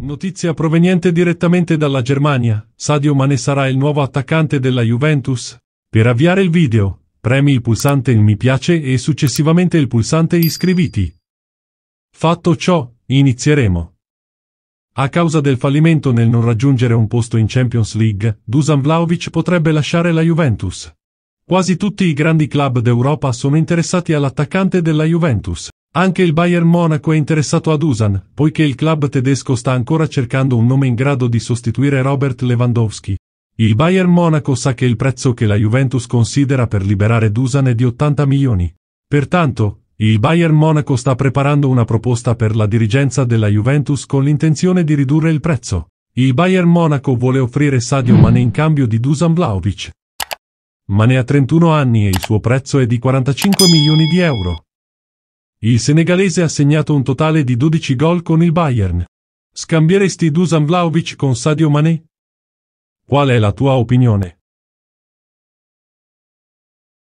Notizia proveniente direttamente dalla Germania, Sadio Mane sarà il nuovo attaccante della Juventus. Per avviare il video, premi il pulsante il mi piace e successivamente il pulsante iscriviti. Fatto ciò, inizieremo. A causa del fallimento nel non raggiungere un posto in Champions League, Dusan Vlaovic potrebbe lasciare la Juventus. Quasi tutti i grandi club d'Europa sono interessati all'attaccante della Juventus. Anche il Bayern Monaco è interessato ad Usan, poiché il club tedesco sta ancora cercando un nome in grado di sostituire Robert Lewandowski. Il Bayern Monaco sa che il prezzo che la Juventus considera per liberare Dusan è di 80 milioni. Pertanto, il Bayern Monaco sta preparando una proposta per la dirigenza della Juventus con l'intenzione di ridurre il prezzo. Il Bayern Monaco vuole offrire Sadio Mane in cambio di Dusan Vlaovic. Mane ha 31 anni e il suo prezzo è di 45 milioni di euro. Il senegalese ha segnato un totale di 12 gol con il Bayern. Scambieresti Dusan Vlaovic con Sadio Mané? Qual è la tua opinione?